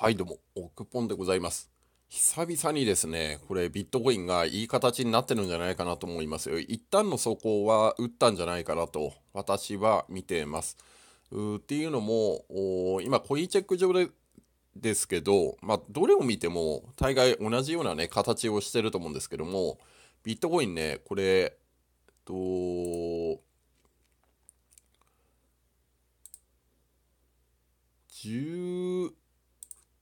はい、どうも、オクポンでございます。久々にですね、これビットコインがいい形になってるんじゃないかなと思いますよ。一旦の走行は打ったんじゃないかなと私は見てます。っていうのも、今コインチェック上でですけど、まあ、どれを見ても大概同じようなね、形をしてると思うんですけども、ビットコインね、これ、と、10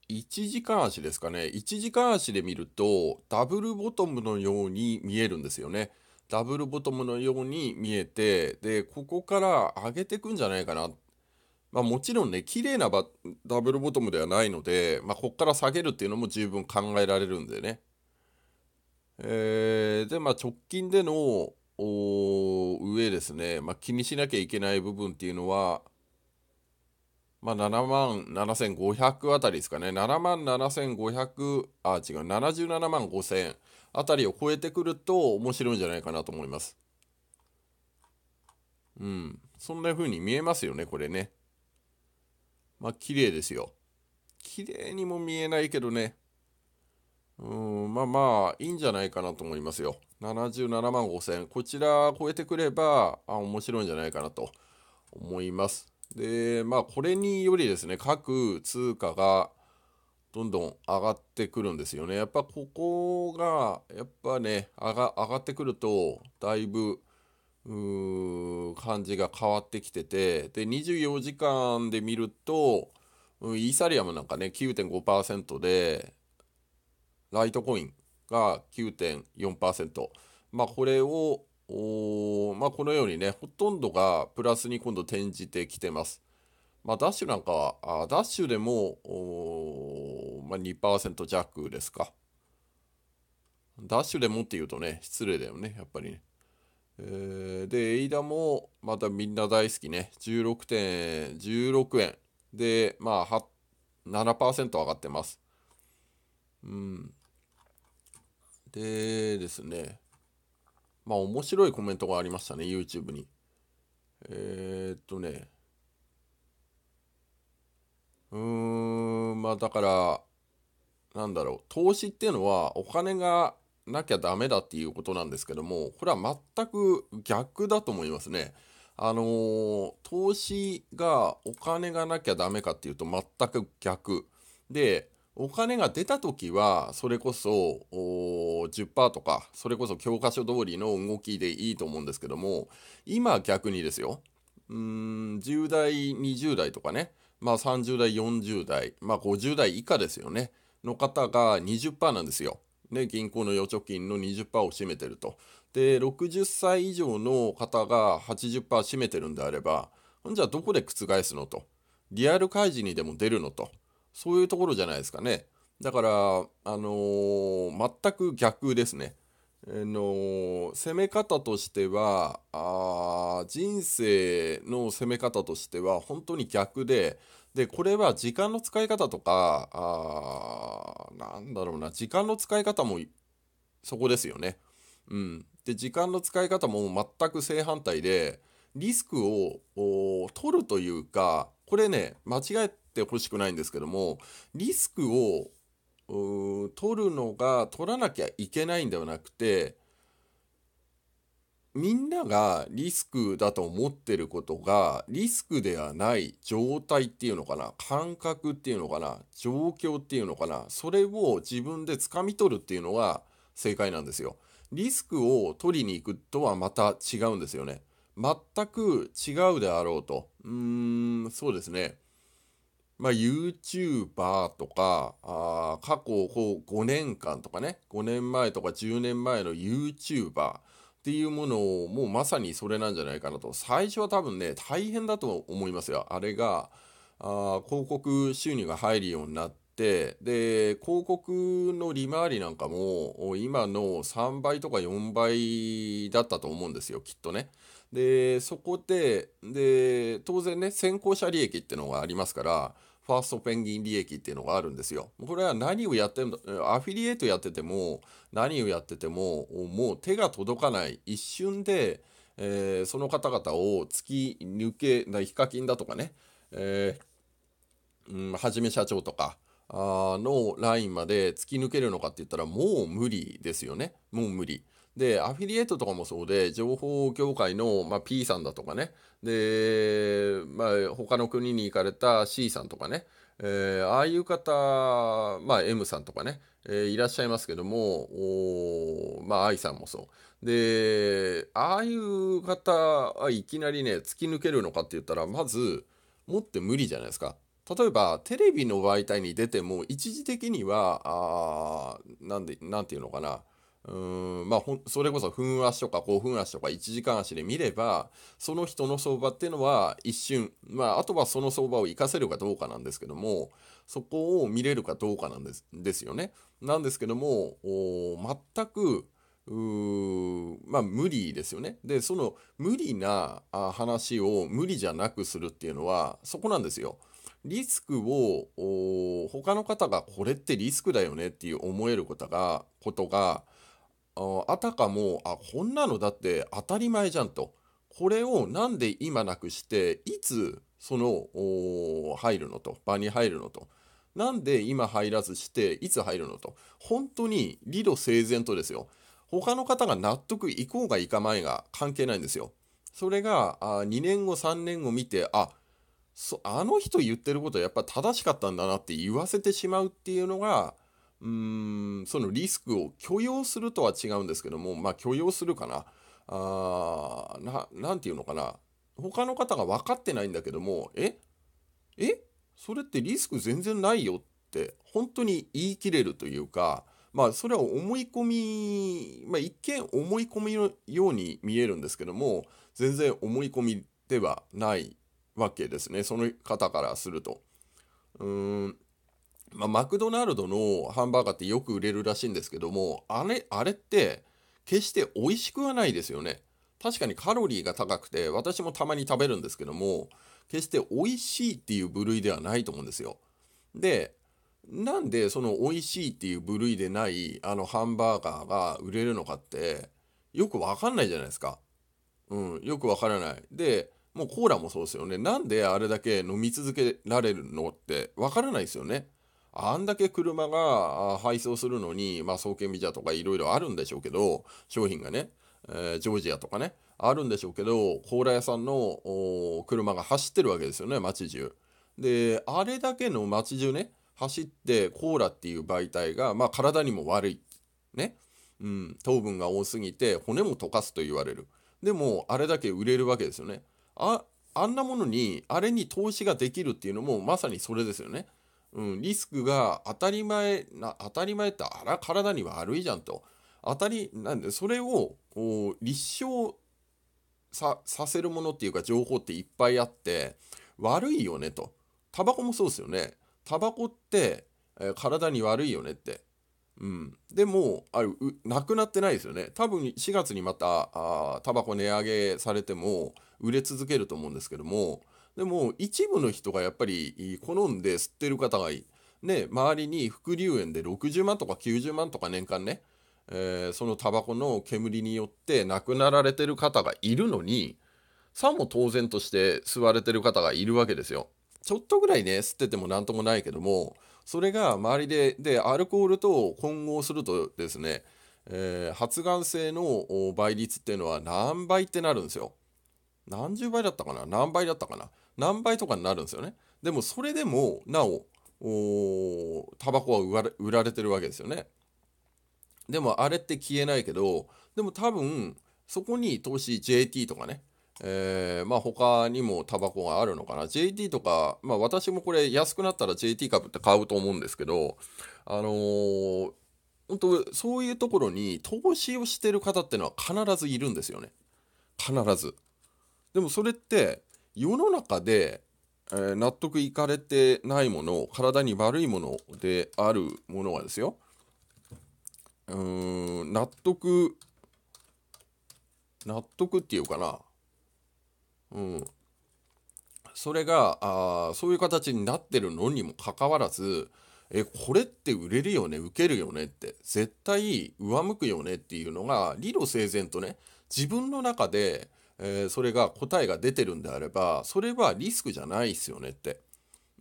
1時間足ですかね1時間足で見るとダブルボトムのように見えるんですよねダブルボトムのように見えてでここから上げてくんじゃないかなまあ、もちろんね綺麗なダブルボトムではないので、まあ、ここから下げるっていうのも十分考えられるんでねえー、でまあ直近での上ですね、まあ、気にしなきゃいけない部分っていうのはまあ、7万7500あたりですかね、7万7500、あ、違う、77万5000あたりを超えてくると面白いんじゃないかなと思います。うん、そんな風に見えますよね、これね。まあ、綺麗ですよ。綺麗にも見えないけどね。うん、まあまあ、いいんじゃないかなと思いますよ。77万5000。こちら超えてくれば、あ、面白いんじゃないかなと思います。で、まあ、これによりですね、各通貨がどんどん上がってくるんですよね。やっぱここが、やっぱね、上が上がってくると、だいぶ、感じが変わってきてて、で、24時間で見ると、イーサリアムなんかね、9.5%で、ライトコインが9.4%。まあ、これをおまあ、このようにね、ほとんどがプラスに今度転じてきてます。まあ、ダッシュなんかは、あダッシュでも、まあ、2%弱ですか。ダッシュでもっていうとね、失礼だよね、やっぱりね。えー、で、エイダも、またみんな大好きね、16点、16円で、まあ、7%上がってます。うん。でですね、まあ面白いコメントがありましたね、YouTube に。えー、っとね、うーん、まあだから、なんだろう、投資っていうのはお金がなきゃダメだっていうことなんですけども、これは全く逆だと思いますね。あのー、投資がお金がなきゃダメかっていうと全く逆。で、お金が出た時はそれこそ10%とかそれこそ教科書通りの動きでいいと思うんですけども今逆にですようん10代20代とかねまあ30代40代まあ50代以下ですよねの方が20%なんですよ。銀行の預貯金の20%を占めてると。で60歳以上の方が80%占めてるんであればじゃあどこで覆すのとリアル開示にでも出るのと。そういうところじゃないですかね。だから、あのー、全く逆ですね。あ、えー、のー、攻め方としてはあ人生の攻め方としては本当に逆ででこれは時間の使い方とかあなんだろうな時間の使い方もそこですよね。うん、で時間の使い方も全く正反対でリスクを取るというかこれね間違えってほしくないんですけども、リスクを取るのが取らなきゃいけないんではなくて、みんながリスクだと思ってることがリスクではない状態っていうのかな感覚っていうのかな状況っていうのかなそれを自分で掴み取るっていうのが正解なんですよ。リスクを取りに行くとはまた違うんですよね。全く違うであろうと。うーん、そうですね。まあ、YouTuber とかあ過去こう5年間とかね5年前とか10年前の YouTuber っていうものをもうまさにそれなんじゃないかなと最初は多分ね大変だと思いますよあれがあ広告収入が入るようになってで広告の利回りなんかも今の3倍とか4倍だったと思うんですよきっとね。でそこでで当然ね先行者利益ってのがありますからファーストペンギン利益っていうのがあるんですよ。これは何をやってのアフィリエイトやってても、何をやってても、もう手が届かない、一瞬で、えー、その方々を突き抜けないヒカキンだとかね、えー、うん、はじめ社長とか、あのラインまで突き抜けるのかって言ったらもう無理ですよね。もう無理。で、アフィリエイトとかもそうで、情報業界の、まあ、P さんだとかね、で、まあ、他の国に行かれた C さんとかね、えー、ああいう方、まあ、M さんとかね、えー、いらっしゃいますけども、まあ、I さんもそう。で、ああいう方はいきなりね、突き抜けるのかって言ったら、まず、持って無理じゃないですか。例えば、テレビの媒体に出ても、一時的には、あなんで、なんていうのかな、うんまあほそれこそ分足とか興奮足とか1時間足で見ればその人の相場っていうのは一瞬まああとはその相場を活かせるかどうかなんですけどもそこを見れるかどうかなんですですよね。なんですけども全くうまあ無理ですよね。でその無理な話を無理じゃなくするっていうのはそこなんですよ。リスクを他の方がこれってリスクだよねっていう思えることがことがあたかもあこんなのだって当たり前じゃんとこれを何で今なくしていつその入るのと場に入るのと何で今入らずしていつ入るのと本当に理路整然とですよ他の方が納得いこうがいかまいが関係ないんですよそれがあ2年後3年後見てあそあの人言ってることはやっぱ正しかったんだなって言わせてしまうっていうのがうんそのリスクを許容するとは違うんですけども、まあ、許容するかな。あなんていうのかな。他の方が分かってないんだけども、ええそれってリスク全然ないよって本当に言い切れるというか、まあ、それは思い込み、まあ、一見思い込みのように見えるんですけども全然思い込みではないわけですねその方からすると。うんまあ、マクドナルドのハンバーガーってよく売れるらしいんですけどもあれあれって決して美味しくはないですよね確かにカロリーが高くて私もたまに食べるんですけども決して美味しいっていう部類ではないと思うんですよでなんでその美味しいっていう部類でないあのハンバーガーが売れるのかってよくわかんないじゃないですかうんよくわからないでもうコーラもそうですよねなんであれだけ飲み続けられるのってわからないですよねあんだけ車が配送するのに、まあ、送検ビザとかいろいろあるんでしょうけど、商品がね、えー、ジョージアとかね、あるんでしょうけど、高羅屋さんの車が走ってるわけですよね、街中。で、あれだけの街中ね、走ってコーラっていう媒体が、まあ、体にも悪い。ね。うん、糖分が多すぎて骨も溶かすと言われる。でも、あれだけ売れるわけですよね。あ、あんなものに、あれに投資ができるっていうのもまさにそれですよね。うん、リスクが当たり前な、当たり前ってあら体に悪いじゃんと。当たり、なんで、それを立証させるものっていうか情報っていっぱいあって、悪いよねと。タバコもそうですよね。タバコって、えー、体に悪いよねって。うん、でもあうなくなってないですよね多分4月にまたあタバコ値上げされても売れ続けると思うんですけどもでも一部の人がやっぱり好んで吸ってる方がいい。で周りに副流煙で60万とか90万とか年間ね、えー、そのタバコの煙によって亡くなられてる方がいるのにさも当然として吸われてる方がいるわけですよ。ちょっとぐらいね吸ってても何ともないけどもそれが周りででアルコールと混合するとですね、えー、発がん性の倍率っていうのは何倍ってなるんですよ。何十倍だったかな何倍だったかな何倍とかになるんですよね。でもそれでもなおタバコは売られてるわけですよね。でもあれって消えないけどでも多分そこに投資 JT とかねえー、まあ他にもタバコがあるのかな JT とか、まあ、私もこれ安くなったら JT 株って買うと思うんですけどあのー、本当そういうところに投資をしてる方ってのは必ずいるんですよね必ずでもそれって世の中で、えー、納得いかれてないもの体に悪いものであるものはですようーん納得納得っていうかなうんそれがあそういう形になってるのにもかかわらずえこれって売れるよね受けるよねって絶対上向くよねっていうのが理路整然とね自分の中でえー、それが答えが出てるんであればそれはリスクじゃないですよねって、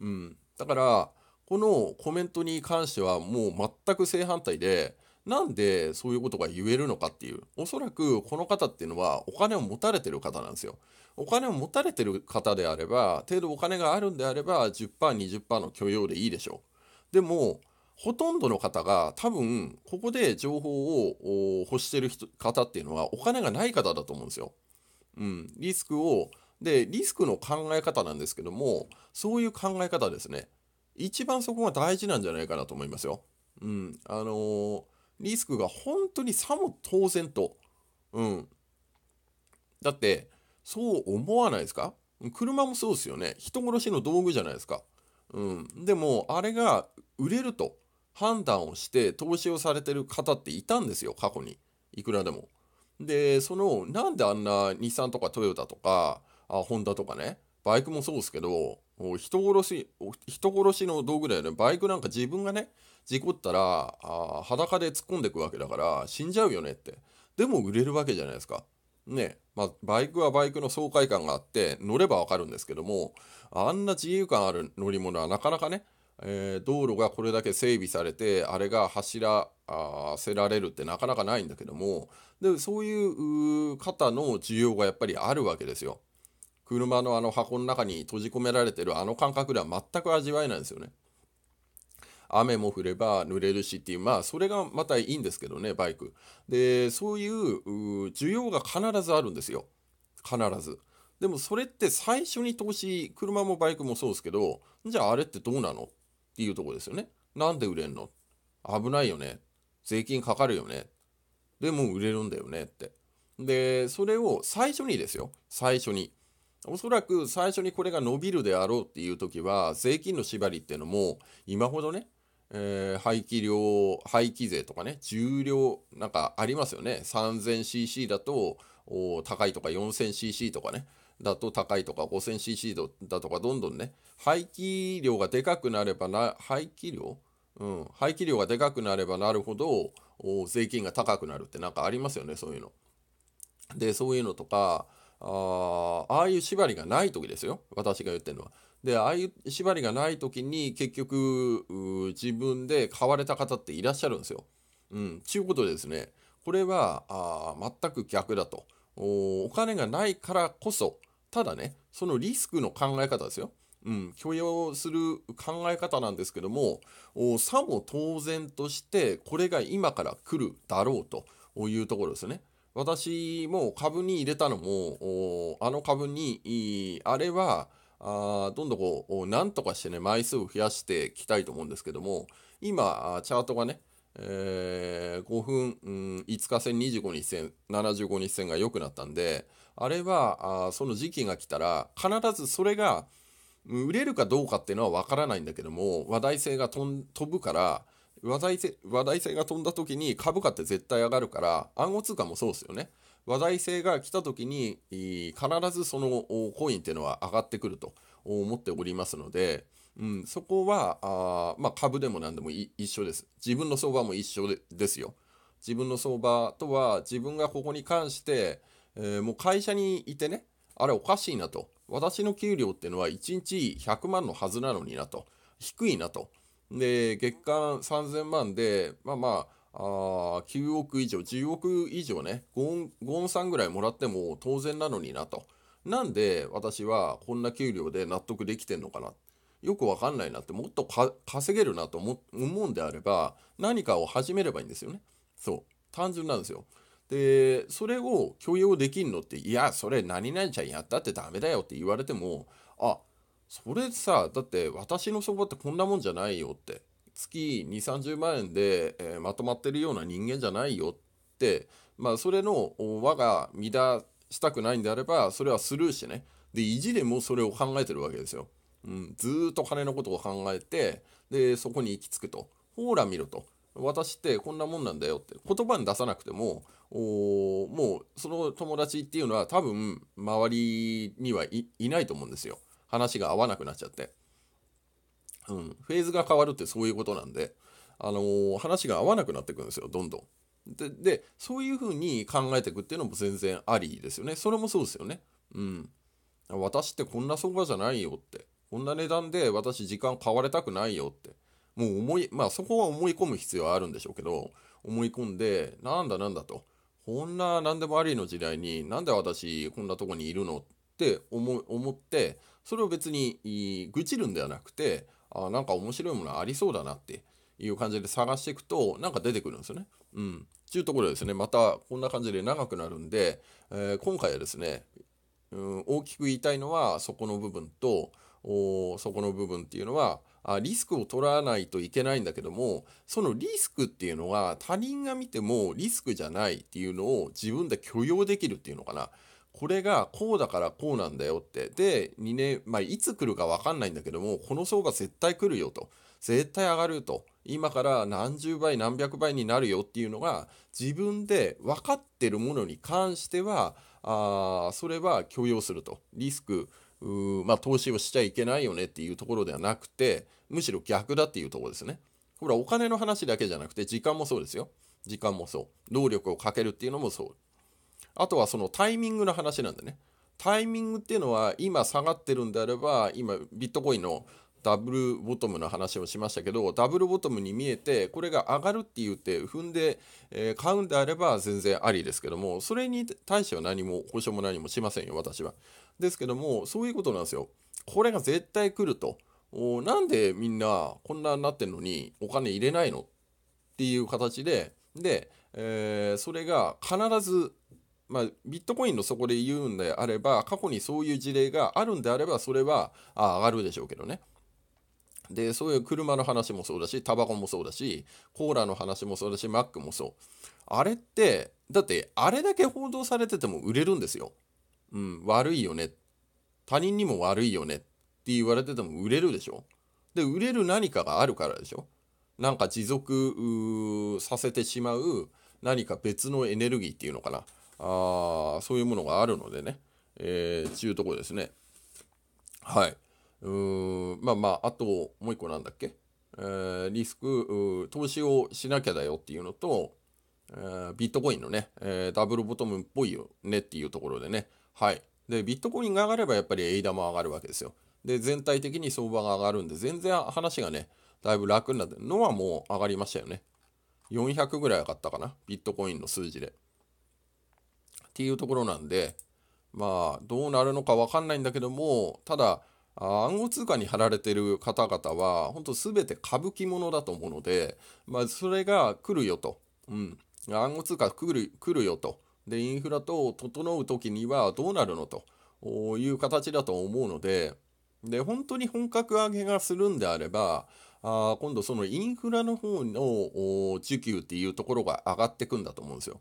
うん、だからこのコメントに関してはもう全く正反対でなんでそういうことが言えるのかっていうおそらくこの方っていうのはお金を持たれてる方なんですよお金を持たれてる方であれば程度お金があるんであれば 10%20% の許容でいいでしょうでもほとんどの方が多分ここで情報を欲してる方っていうのはお金がない方だと思うんですよ。うん、リスクをでリスクの考え方なんですけどもそういう考え方ですね一番そこが大事なんじゃないかなと思いますよ。うん、あのー、リスクが本当にさも当然と。うん、だってそう思わないですか車もそうですよね人殺しの道具じゃないですか。うん、でもあれが売れると判断をして投資をされてる方っていたんですよ過去にいくらでも。でそのなんであんな日産とかトヨタとかあホンダとかねバイクもそうですけど人殺し人殺しの道具だよねバイクなんか自分がね事故ったらあ裸で突っ込んでいくわけだから死んじゃうよねってでも売れるわけじゃないですか。ねまあ、バイクはバイクの爽快感があって乗ればわかるんですけどもあんな自由感ある乗り物はなかなかねえー、道路がこれだけ整備されてあれが走らせられるってなかなかないんだけどもでそういう方の需要がやっぱりあるわけですよ。車のあの箱の中に閉じ込められてるあの感覚では全く味わえないんですよね。雨も降れば濡れるしっていうまあそれがまたいいんですけどねバイク。でそういう需要が必ずあるんですよ必ず。でもそれって最初に投資車もバイクもそうですけどじゃああれってどうなのっていうとこですよね。なんで売れんの危ないよね。税金かかるよね。でも売れるんだよねって。で、それを最初にですよ。最初に。おそらく最初にこれが伸びるであろうっていう時は、税金の縛りっていうのも、今ほどね、えー、廃棄量、廃棄税とかね、重量、なんかありますよね。3000cc だと、高いとか 4000cc とかね。だと高いとか 5000cc だとかどんどんね排気量がでかくなればな排気量うん、排気量がでかくなればなるほど税金が高くなるって何かありますよねそういうの。でそういうのとかあああいう縛りがない時ですよ私が言ってるのは。でああいう縛りがない時に結局自分で買われた方っていらっしゃるんですよ。うん、ちゅうことでですねこれはあ全く逆だとお。お金がないからこそただね、そのリスクの考え方ですよ。うん、許容する考え方なんですけども、さも当然として、これが今から来るだろうというところですね。私も株に入れたのも、あの株に、あれは、あどんどんこう、何とかしてね、枚数を増やしていきたいと思うんですけども、今、チャートがね、えー、5分、うん、5日線25日線、75日線が良くなったんで、あれはあその時期が来たら必ずそれが売れるかどうかっていうのは分からないんだけども話題性が飛ぶから話題性話題性が飛んだ時に株価って絶対上がるから暗号通貨もそうですよね話題性が来た時に必ずそのコインっていうのは上がってくると思っておりますので、うん、そこはあ、まあ、株でも何でも一緒です自分の相場も一緒でですよ自分の相場とは自分がここに関してえー、もう会社にいてね、あれおかしいなと。私の給料っていうのは1日100万のはずなのになと。低いなと。で、月間3000万で、まあまあ、あ9億以上、10億以上ね、5音さんぐらいもらっても当然なのになと。なんで私はこんな給料で納得できてんのかな。よくわかんないなって、もっと稼げるなと思うんであれば、何かを始めればいいんですよね。そう。単純なんですよ。でそれを許容できんのっていやそれ何々ちゃんやったってダメだよって言われてもあそれさだって私の相場ってこんなもんじゃないよって月2 3 0万円で、えー、まとまってるような人間じゃないよってまあそれの輪が乱したくないんであればそれはスルーしてねで意地でもそれを考えてるわけですよ、うん、ずっと金のことを考えてでそこに行き着くとほら見ろと私ってこんなもんなんだよって言葉に出さなくてもおもうその友達っていうのは多分周りにはいないと思うんですよ話が合わなくなっちゃって、うん、フェーズが変わるってそういうことなんで、あのー、話が合わなくなってくんですよどんどんででそういうふうに考えていくっていうのも全然ありですよねそれもそうですよねうん私ってこんな相場じゃないよってこんな値段で私時間買われたくないよってもう思い、まあそこは思い込む必要はあるんでしょうけど、思い込んで、なんだなんだと。こんな何でもありの時代に、なんで私こんなとこにいるのって思思って、それを別に愚痴るんではなくて、あなんか面白いものありそうだなっていう感じで探していくと、なんか出てくるんですよね。うん。というところですね、またこんな感じで長くなるんで、えー、今回はですね、うん、大きく言いたいのはそこの部分と、そこの部分っていうのは、あリスクを取らないといけないんだけどもそのリスクっていうのが他人が見てもリスクじゃないっていうのを自分で許容できるっていうのかなこれがこうだからこうなんだよってで2年、まあ、いつ来るか分かんないんだけどもこの層が絶対来るよと絶対上がると今から何十倍何百倍になるよっていうのが自分で分かってるものに関してはあそれは許容するとリスクまあ、投資をしちゃいけないよねっていうところではなくて、むしろ逆だっていうところですね。これはお金の話だけじゃなくて、時間もそうですよ。時間もそう。労力をかけるっていうのもそう。あとはそのタイミングの話なんでね。タイミングっていうのは、今下がってるんであれば、今ビットコインのダブルボトムの話をしましたけど、ダブルボトムに見えて、これが上がるって言って踏んで、えー、買うんであれば全然ありですけども、それに対しては何も保証も何もしませんよ、私は。ですけども、そういうことなんですよ。これが絶対来ると。おなんでみんなこんなになってんのにお金入れないのっていう形で、で、えー、それが必ずまあ、ビットコインの底で言うんであれば過去にそういう事例があるんであればそれはあ上がるでしょうけどね。で、そういう車の話もそうだし、タバコもそうだし、コーラの話もそうだし、マックもそう。あれって、だってあれだけ報道されてても売れるんですよ。うん、悪いよね。他人にも悪いよねって言われてても売れるでしょ。で、売れる何かがあるからでしょ。なんか持続させてしまう何か別のエネルギーっていうのかな。あそういうものがあるのでね、えー、ちゅうとこですね。はい。うーんまあまああともう一個なんだっけ、えー、リスク投資をしなきゃだよっていうのと、えー、ビットコインのね、えー、ダブルボトムっぽいよねっていうところでねはいでビットコインが上がればやっぱりエイダも上がるわけですよで全体的に相場が上がるんで全然話がねだいぶ楽になってノアも上がりましたよね400ぐらい上がったかなビットコインの数字でっていうところなんでまあどうなるのか分かんないんだけどもただ暗号通貨に貼られてる方々は、本当べて歌舞伎ものだと思うので、まあ、それが来るよと。うん。暗号通貨来る来るよと。で、インフラ等を整う時にはどうなるのという形だと思うので、で、本当に本格上げがするんであれば、あ今度そのインフラの方の需給っていうところが上がってくんだと思うんですよ。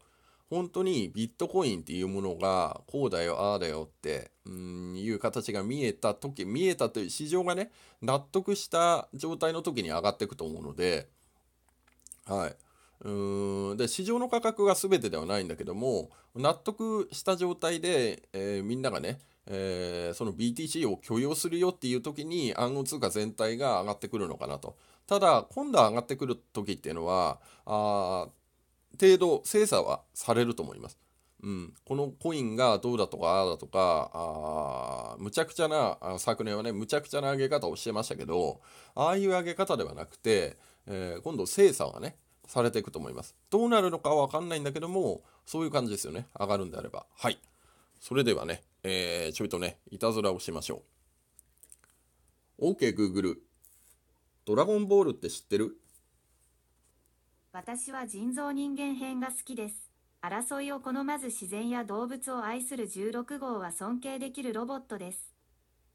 本当にビットコインっていうものがこうだよああだよってうんいう形が見えた時見えたという市場がね納得した状態の時に上がっていくと思うのではいうんで市場の価格が全てではないんだけども納得した状態で、えー、みんながね、えー、その BTC を許容するよっていう時に暗号通貨全体が上がってくるのかなとただ今度上がってくる時っていうのはあ程度精査はされると思います。うん、このコインがどうだとかああだとかあむちゃくちゃな昨年はねむちゃくちゃな上げ方をしてましたけどああいう上げ方ではなくて、えー、今度精査がねされていくと思いますどうなるのかわ分かんないんだけどもそういう感じですよね上がるんであればはいそれではね、えー、ちょいとねいたずらをしましょう OKGoogle、OK、ドラゴンボールって知ってる私は人造人間編が好きです。争いを好まず自然や動物を愛する16号は尊敬できるロボットです。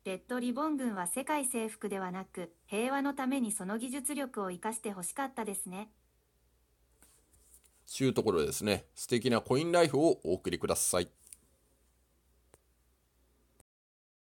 レッドリボン軍は世界征服ではなく、平和のためにその技術力を生かして欲しかったですね。ちゅうところですね。素敵なコインライフをお送りください。